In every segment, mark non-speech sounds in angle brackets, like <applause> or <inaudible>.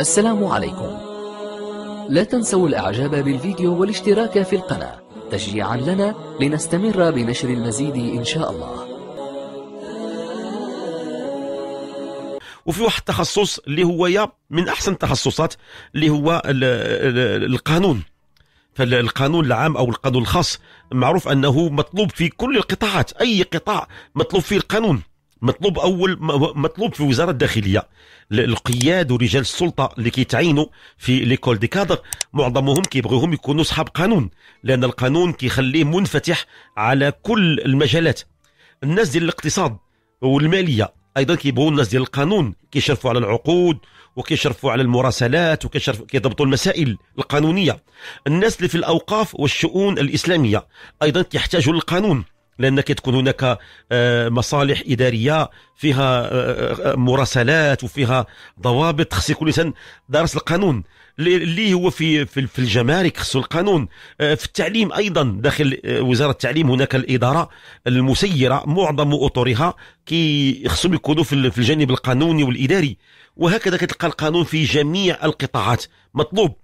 السلام عليكم لا تنسوا الاعجاب بالفيديو والاشتراك في القناة تشجيعا لنا لنستمر بنشر المزيد ان شاء الله وفي واحد التخصص اللي هو من احسن التخصصات اللي هو القانون فالقانون العام او القانون الخاص معروف انه مطلوب في كل القطاعات اي قطاع مطلوب فيه القانون مطلوب اول مطلوب في وزاره الداخليه القياد ورجال السلطه اللي كيتعينوا في ليكول دي كادر معظمهم كيبغيوهم يكونوا صحاب قانون لان القانون كيخليه منفتح على كل المجالات الناس ديال الاقتصاد والماليه ايضا كيبغوا الناس ديال القانون كيشرفوا على العقود وكيشرفوا على المراسلات وكيشرفوا كيضبطوا المسائل القانونيه الناس اللي في الاوقاف والشؤون الاسلاميه ايضا كيحتاجوا للقانون لان كتكون هناك آه، مصالح اداريه فيها آه، آه، مراسلات وفيها ضوابط خص يكون الانسان دارس القانون اللي هو في في الجمارك خصو القانون في التعليم ايضا داخل وزاره التعليم هناك الاداره المسيره معظم اطرها كي خصهم يكونوا في الجانب القانوني والاداري وهكذا كتلقى القانون في جميع القطاعات مطلوب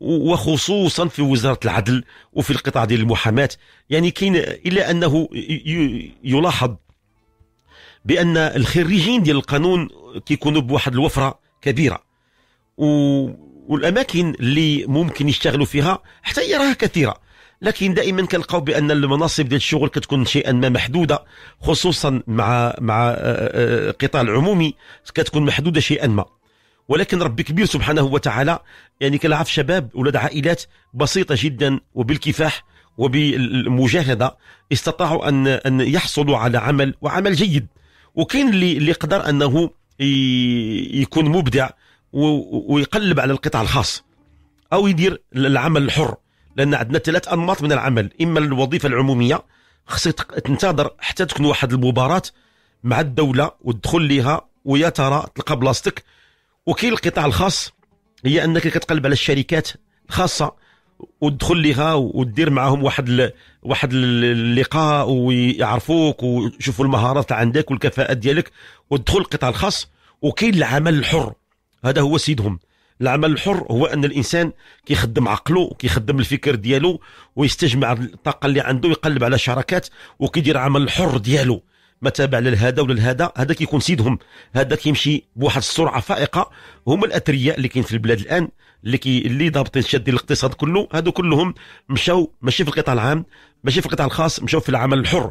وخصوصا في وزاره العدل وفي القطاع ديال المحاماه يعني كاين الا انه يلاحظ بان الخريجين ديال القانون كيكونوا بواحد الوفره كبيره والاماكن اللي ممكن يشتغلوا فيها حتى هي راها كثيره لكن دائما كنلقاو بان المناصب ديال الشغل كتكون شيئا ما محدوده خصوصا مع مع القطاع العمومي كتكون محدوده شيئا ما ولكن ربي كبير سبحانه وتعالى يعني كنعرف شباب ولاد عائلات بسيطة جدا وبالكفاح وبالمجاهدة استطاعوا أن أن يحصلوا على عمل وعمل جيد وكاين اللي اللي قدر أنه يكون مبدع ويقلب على القطاع الخاص أو يدير العمل الحر لأن عندنا ثلاث أنماط من العمل إما الوظيفة العمومية خصك تنتظر حتى تكون واحد المباراة مع الدولة وتدخل ليها ويا ترى تلقى بلاصتك وكاين القطاع الخاص هي انك كتقلب على الشركات الخاصه وتدخل ليها ودير معاهم واحد ل... واحد اللقاء ويعرفوك ويشوفوا المهارات عندك والكفاءات ديالك وتدخل القطاع الخاص وكاين العمل الحر هذا هو سيدهم العمل الحر هو ان الانسان كيخدم عقله وكيخدم الفكر ديالو ويستجمع الطاقه اللي عنده ويقلب على شراكات وكيدير عمل الحر ديالو ما تابع للهذا ولا لهذا هذا كيكون سيدهم هذا كيمشي بواحد السرعه فائقه هما الاثرياء اللي كاين في البلاد الان اللي كي اللي ضابطين شادين الاقتصاد كله هادو كلهم مشاو ماشي في القطاع العام ماشي في القطاع الخاص مشاو في العمل الحر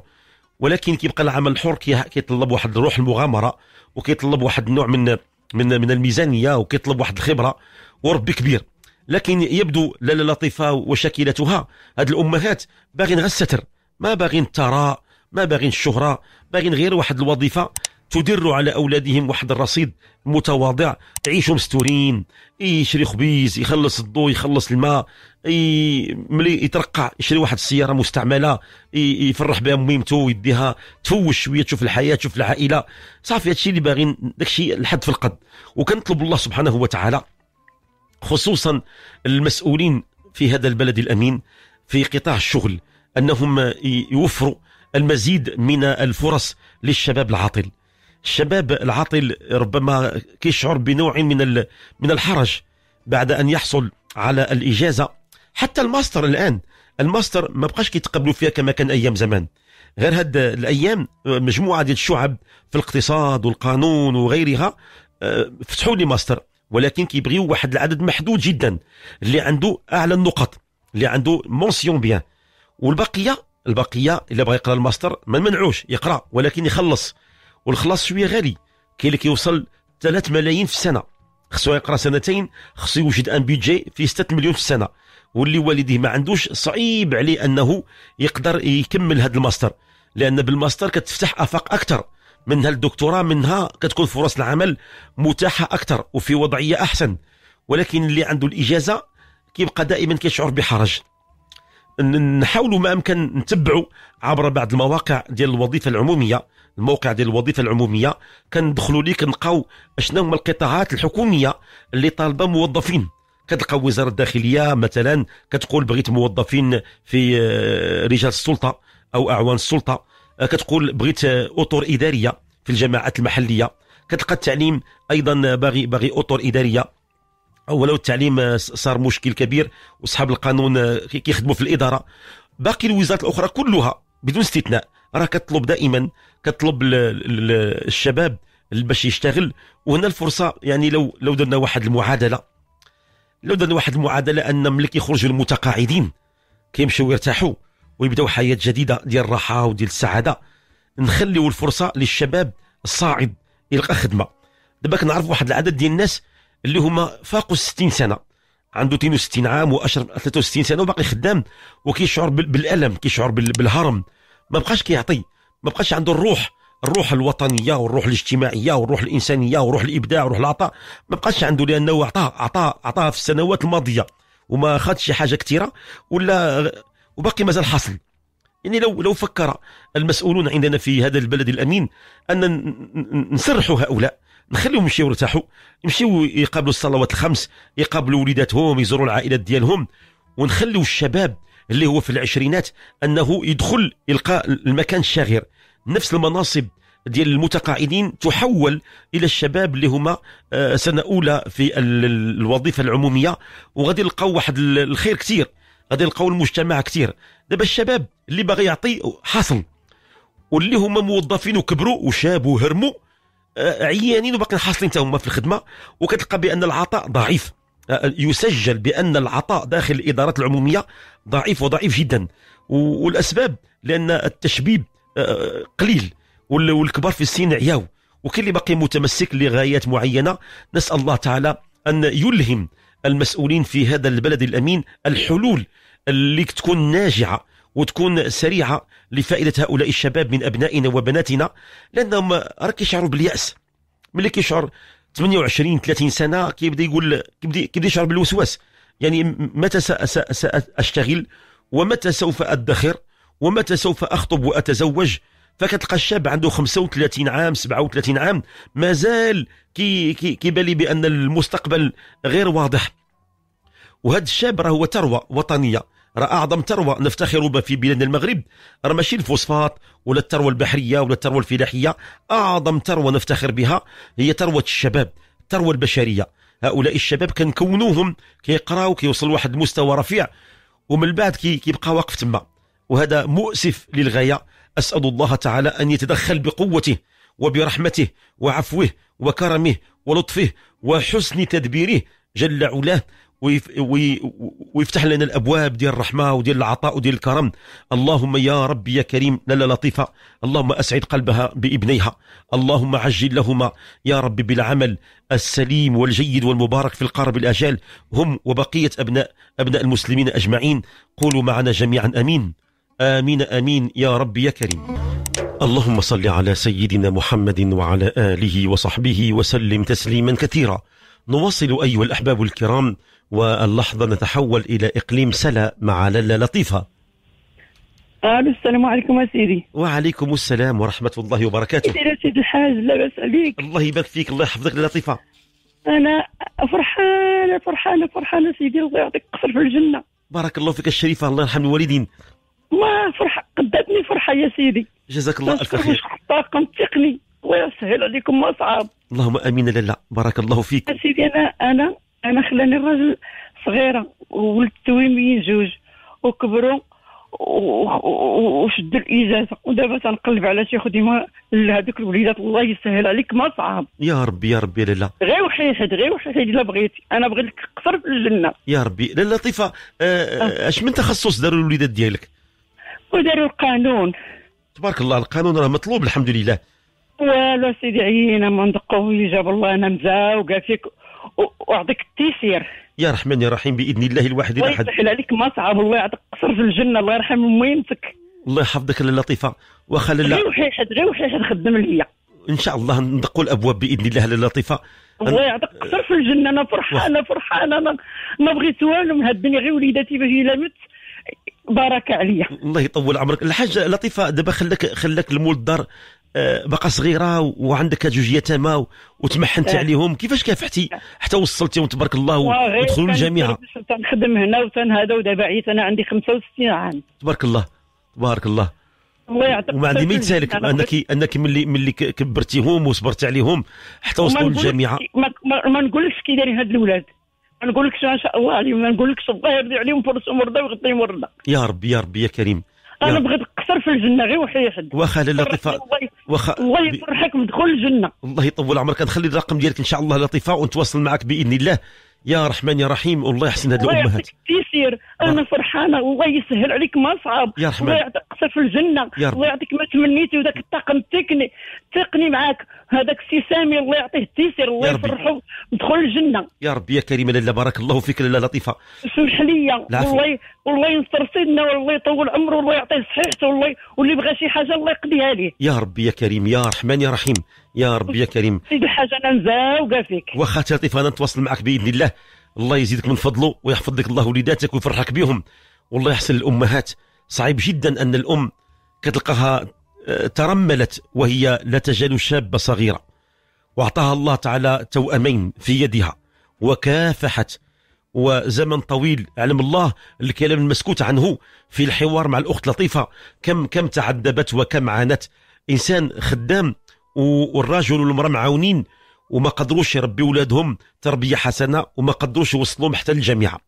ولكن كيبقى العمل الحر كيطلب واحد روح المغامره وكيطلب واحد النوع من من من الميزانيه وكيطلب واحد الخبره وربي كبير لكن يبدو لاله لطيفه وشكلتها هاد الامهات باغين غير الستر ما باغين الثراء ما باغين الشهره باغين غير واحد الوظيفه تدر على اولادهم واحد الرصيد متواضع يعيشوا مستورين يشري خبيز يخلص الضو يخلص الماء ملي يترقع يشري واحد السياره مستعمله يفرح بها ميمتو يديها تفوش شويه تشوف الحياه تشوف العائله صافي هادشي اللي باغيين داكشي الحد في القد وكنطلب الله سبحانه وتعالى خصوصا المسؤولين في هذا البلد الامين في قطاع الشغل انهم يوفروا المزيد من الفرص للشباب العاطل الشباب العاطل ربما كيشعر بنوع من من الحرج بعد ان يحصل على الاجازه حتى الماستر الان الماستر ما بقاش كيتقبلوا فيها كما كان ايام زمان غير هاد الايام مجموعه ديال الشعب في الاقتصاد والقانون وغيرها آه، فتحوا لي ماستر ولكن كيبغيو واحد العدد محدود جدا اللي عنده اعلى النقط اللي عنده مونسيون بيان والبقيه البقيه الا بغى يقرا الماستر ما منعوش يقرا ولكن يخلص والخلاص شويه غالي كاين اللي كيوصل 3 ملايين في السنه خصو يقرا سنتين خصو يوجد ان بيجي فيه 6 مليون في السنه واللي والديه ما عندوش صعيب عليه انه يقدر يكمل هذا الماستر لان بالماستر كتفتح افاق اكثر منها الدكتوراه منها كتكون فرص العمل متاحه اكثر وفي وضعيه احسن ولكن اللي عنده الاجازه كيبقى دائما كيشعر بحرج نحاولوا ما امكن نتبعوا عبر بعض المواقع ديال الوظيفه العموميه الموقع ديال الوظيفه العموميه كندخلوا ليه كنلقاو اشنو هما القطاعات الحكوميه اللي طالبه موظفين كتلقى وزاره الداخليه مثلا كتقول بغيت موظفين في آه، رجال السلطه او اعوان السلطه آه، كتقول بغيت آه، اطر اداريه في الجماعات المحليه كتلقى التعليم ايضا باغي باغي اطر اداريه ولو التعليم آه، صار مشكل كبير واصحاب القانون آه، كيخدموا في الاداره باقي الوزارات الاخرى كلها بدون استثناء راه كتطلب دائما كتطلب الشباب باش يشتغل وهنا الفرصه يعني لو لو درنا واحد المعادله لو درنا واحد المعادله ان ملي كيخرجوا المتقاعدين كيمشيو يرتاحوا ويبداو حياه جديده ديال الراحه وديال السعاده نخليو الفرصه للشباب الصاعد يلقى خدمه دابا كنعرف واحد العدد ديال الناس اللي هما فاقوا 60 سنه عنده 62 عام واشرف 63 سنه وباقي خدام وكيشعر بالالم كيشعر بالهرم ما بقاش كيعطي ما بقاش عنده الروح الروح الوطنيه والروح الاجتماعيه والروح الانسانيه وروح الابداع وروح العطاء ما بقاش عنده لانه عطاه عطاه عطاه في السنوات الماضيه وما خدش شي حاجه كثيره ولا وباقي مازال حاصل يعني لو لو فكر المسؤولون عندنا في هذا البلد الامين ان نسرحوا هؤلاء نخليهم يمشيو يرتاحوا يمشيو يقابلوا الصلوات الخمس يقابلوا وليداتهم يزوروا العائلات ديالهم ونخليو الشباب اللي هو في العشرينات انه يدخل يلقى المكان الشاغر نفس المناصب ديال المتقاعدين تحول الى الشباب اللي هما آه، سنه اولى في الوظيفه العموميه وغادي يلقاو واحد الخير كثير غادي يلقاو المجتمع كثير دابا الشباب اللي باغي يعطي حاصل واللي هما موظفين وكبروا وشابوا وهرموا آه، عيانين وباقيين حاصلين حتى هما في الخدمه وكتلقى بان العطاء ضعيف آه، آه، يسجل بان العطاء داخل الادارات العموميه ضعيف وضعيف جدا والاسباب لان التشبيب قليل والكبار في السن عياو وكاين اللي باقي متمسك لغايات معينه نسال الله تعالى ان يلهم المسؤولين في هذا البلد الامين الحلول اللي تكون ناجعه وتكون سريعه لفائده هؤلاء الشباب من ابنائنا وبناتنا لانهم راك يشعروا بالياس ملي كيشعر 28 30 سنه كيبدا يقول كيبدا كيبدا يشعر بالوسواس يعني متى ساشتغل ومتى سوف ادخر ومتى سوف اخطب واتزوج فكتلقى الشاب عنده 35 عام 37 عام مازال كي كي كيبالي بان المستقبل غير واضح وهذا الشاب راه هو ثروه وطنيه راه اعظم ثروه نفتخر بها في بلاد المغرب راه ماشي الفوسفات ولا الثروه البحريه ولا الثروه الفلاحيه اعظم ثروه نفتخر بها هي ثروه الشباب الثروه البشريه هؤلاء الشباب كنكونوهم كيقراو كيوصل لواحد المستوى رفيع ومن بعد كيبقى واقف تما وهذا مؤسف للغايه اسال الله تعالى ان يتدخل بقوته وبرحمته وعفوه وكرمه ولطفه وحسن تدبيره جل علاه ويف وي ويفتح لنا الابواب ديال الرحمه وديال العطاء وديال الكرم اللهم يا ربي يا كريم لالا لطيفه اللهم اسعد قلبها بابنيها اللهم عجل لهما يا ربي بالعمل السليم والجيد والمبارك في القارب الاجال هم وبقيه ابناء ابناء المسلمين اجمعين قولوا معنا جميعا امين امين امين يا ربي يا كريم اللهم صل على سيدنا محمد وعلى اله وصحبه وسلم تسليما كثيرا نواصل أيها الأحباب الكرام واللحظة نتحول إلى إقليم سلا مع للا لطيفة الو آه، السلام عليكم سيدي وعليكم السلام ورحمه الله وبركاته سيدي سيدي الحاج لاباس عليك الله يبارك فيك الله يحفظك لطيفه انا فرحانه فرحانه فرحانه سيدي الله يعطيك قصر في الجنه بارك الله فيك الشريفه الله يرحم الوالدين ما فرحه قدتني فرحه يا سيدي جزاك الله الف خير الطاقم التقني ويسهل عليكم مصعب اللهم امين لالا بارك الله فيك سيدي انا انا انا خلاني الراجل صغيره وولد تويميين جوج وكبروا وشد الاجازه ودابا تنقلب على شي خدمه لهذوك الوليدات الله يسهل عليك ما صعب يا ربي يا ربي لالا غير وحيد غير وحيد الا بغيتي انا بغيت لك قصر في الجنه يا ربي لالا لطيفه آه، آه، اش من تخصص داروا الوليدات ديالك وداروا القانون تبارك الله القانون راه مطلوب الحمد لله ولا سيدي عيينه من ندقوه اللي جاب الله انا مزاوقه فيك واعطيك التيسير يا رحمن يا رحيم باذن الله الواحد الله يسهل عليك ما صعب الله يعطيك قصر في الجنه الله يرحم امينتك الله يحفظك للطيفه واخا لاله غير وحيد غير وحيد خدم ليا ان شاء الله ندقوا الابواب باذن الله للطيفه الله يعطيك قصر في الجنه انا فرحانه فرحانه انا ما بغيت والو من هاد الدنيا غير وليداتي باش الا مت بركه عليا الله يطول عمرك الحاج لطيفه دابا خلاك خلاك المول الدار آه، باقا صغيره وعندك جوج يتامى وتمحنت آه. عليهم كيفاش كافحتي آه. حتى وصلتي وتبارك الله ودخلوا الجامعه تنخدم هنا وتن هذا ودابا عيت انا عندي 65 عام تبارك الله تبارك الله الله يعطيك وما عندي ما يتسالك انك انك ملي ملي كبرتيهم وصبرتي عليهم حتى وصلوا للجامعه ما نقولكش كي دايرين هاد الاولاد ما نقولكش ان شاء الله عليهم ما نقولكش الله يرضي عليهم فرسهم مرضى ويغطيهم مرضى يا ربي يا ربي يا كريم انا بغيت اكثر في الجنه غير وحيحد واخا لطيفه واخا الله يفرحك بدخول الجنه الله يطول عمرك غنخلي الرقم ديالك ان شاء الله لطيفه ونتواصل معك باذن الله يا رحمن يا رحيم الله يحسن هذه الامهات تيسير انا فرحانه والله يسهل عليك ما صعب يا رحمن الله يعطيك في الجنه الله يعطيك ما تمنيتي وذاك الطاقم التقني التقني معاك هذاك السي سامي الله يعطيه التيسير الله يفرحه ودخل الجنه يا ربي يا كريم لا بارك الله فيك لاله لطيفه سمح لي والله والله ينصر سيدنا والله يطول عمره والله يعطيه صحيحته والله واللي بغى شي حاجه الله يقضيها ليه يا ربي يا كريم يا رحمن يا رحيم يا ربي يا كريم سيدي <laughs> الحاج انا مزاوقه فيك واخا لطيف انا نتواصل معك باذن الله الله يزيدك من فضله ويحفظ لك الله وليداتك ويفرحك بهم والله يحسن الامهات صعيب جدا ان الام كتلقاها آه، ترملت وهي لا تزال شابه صغيره واعطاها الله تعالى توامين في يدها وكافحت وزمن طويل علم الله الكلام المسكوت عنه في الحوار مع الاخت لطيفه كم كم تعذبت وكم عانت انسان خدام والراجل والمراه معاونين وما قدروش يربيوا ولادهم تربيه حسنه وما قدروش يوصلوهم حتى للجامعه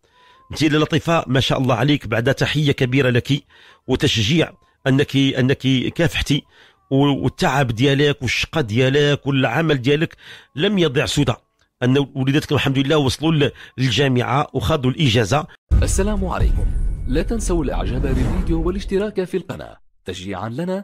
انت لطيفه ما شاء الله عليك بعد تحيه كبيره لك وتشجيع انك انك كافحتي والتعب ديالك والشقه ديالك والعمل ديالك لم يضيع سدى ان وليداتك الحمد لله وصلوا للجامعه وخذوا الاجازه السلام عليكم لا تنسوا الاعجاب بالفيديو والاشتراك في القناه تشجيعا لنا